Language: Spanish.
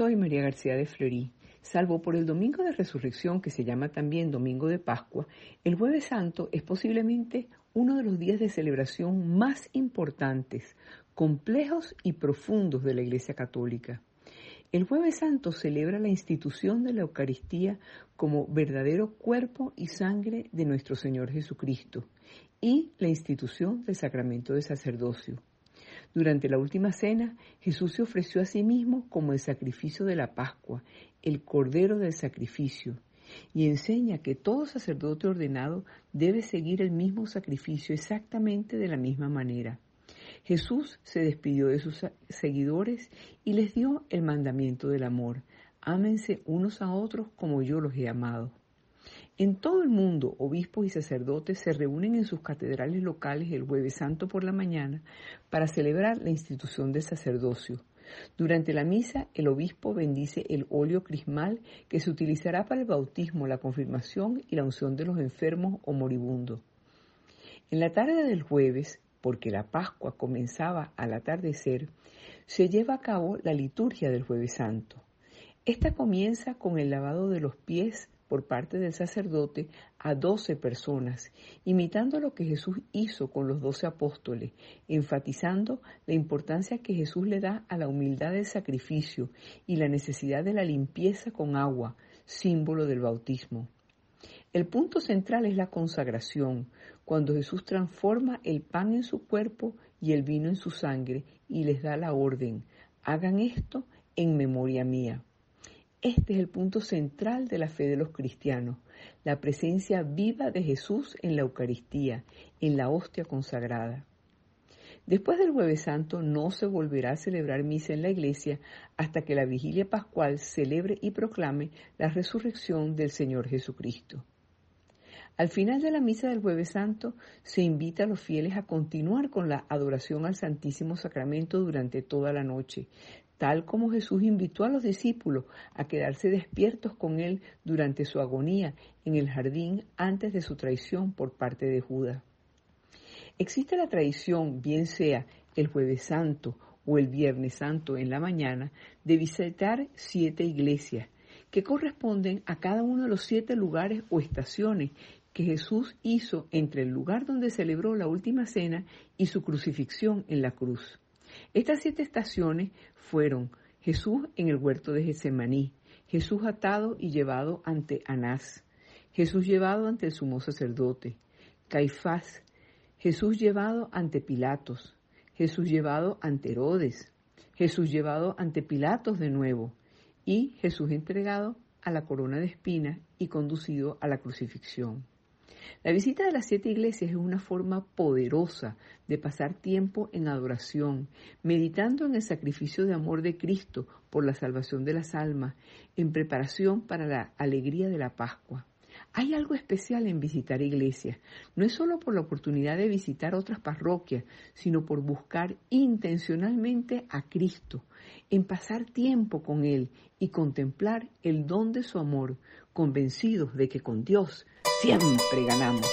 Soy María García de Fleury. Salvo por el domingo de resurrección, que se llama también domingo de Pascua, el jueves santo es posiblemente uno de los días de celebración más importantes, complejos y profundos de la Iglesia Católica. El jueves santo celebra la institución de la Eucaristía como verdadero cuerpo y sangre de nuestro Señor Jesucristo y la institución del sacramento de sacerdocio. Durante la última cena, Jesús se ofreció a sí mismo como el sacrificio de la Pascua, el Cordero del Sacrificio, y enseña que todo sacerdote ordenado debe seguir el mismo sacrificio exactamente de la misma manera. Jesús se despidió de sus seguidores y les dio el mandamiento del amor. Ámense unos a otros como yo los he amado. En todo el mundo, obispos y sacerdotes se reúnen en sus catedrales locales el jueves santo por la mañana para celebrar la institución del sacerdocio. Durante la misa, el obispo bendice el óleo crismal que se utilizará para el bautismo, la confirmación y la unción de los enfermos o moribundos. En la tarde del jueves, porque la Pascua comenzaba al atardecer, se lleva a cabo la liturgia del jueves santo. Esta comienza con el lavado de los pies por parte del sacerdote a doce personas, imitando lo que Jesús hizo con los doce apóstoles, enfatizando la importancia que Jesús le da a la humildad del sacrificio y la necesidad de la limpieza con agua, símbolo del bautismo. El punto central es la consagración, cuando Jesús transforma el pan en su cuerpo y el vino en su sangre y les da la orden, hagan esto en memoria mía. Este es el punto central de la fe de los cristianos, la presencia viva de Jesús en la Eucaristía, en la hostia consagrada. Después del jueves santo no se volverá a celebrar misa en la iglesia hasta que la vigilia pascual celebre y proclame la resurrección del Señor Jesucristo. Al final de la misa del jueves santo se invita a los fieles a continuar con la adoración al Santísimo Sacramento durante toda la noche, tal como Jesús invitó a los discípulos a quedarse despiertos con él durante su agonía en el jardín antes de su traición por parte de Judas. Existe la tradición, bien sea el jueves santo o el viernes santo en la mañana, de visitar siete iglesias que corresponden a cada uno de los siete lugares o estaciones que Jesús hizo entre el lugar donde celebró la última cena y su crucifixión en la cruz. Estas siete estaciones fueron Jesús en el huerto de Getsemaní, Jesús atado y llevado ante Anás, Jesús llevado ante el sumo sacerdote, Caifás, Jesús llevado ante Pilatos, Jesús llevado ante Herodes, Jesús llevado ante Pilatos de nuevo y Jesús entregado a la corona de espina y conducido a la crucifixión. La visita de las siete iglesias es una forma poderosa de pasar tiempo en adoración, meditando en el sacrificio de amor de Cristo por la salvación de las almas, en preparación para la alegría de la Pascua. Hay algo especial en visitar iglesias, no es solo por la oportunidad de visitar otras parroquias, sino por buscar intencionalmente a Cristo, en pasar tiempo con Él y contemplar el don de su amor, convencidos de que con Dios siempre ganamos.